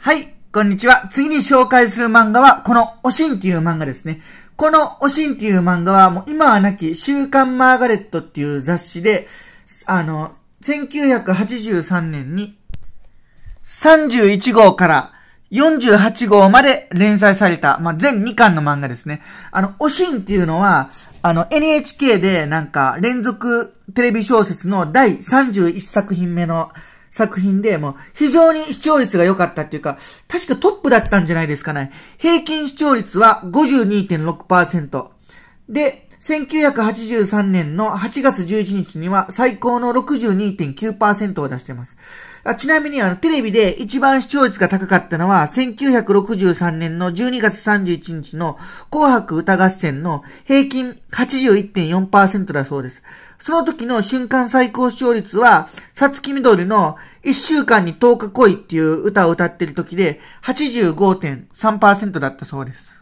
はい、こんにちは。次に紹介する漫画は、このおしんっていう漫画ですね。このおしんっていう漫画は、もう今はなき週刊マーガレットっていう雑誌で、あの、1983年に31号から48号まで連載された、まあ、全2巻の漫画ですね。あの、おしんっていうのは、あの、NHK でなんか連続テレビ小説の第31作品目の作品で、もう非常に視聴率が良かったっていうか、確かトップだったんじゃないですかね。平均視聴率は52.6%。で、1983年の8月11日には最高の62.9%を出してます。あちなみにあのテレビで一番視聴率が高かったのは1963年の12月31日の紅白歌合戦の平均81.4%だそうです。その時の瞬間最高視聴率はさつきみどりの1週間に10日来いっていう歌を歌ってる時で85.3%だったそうです。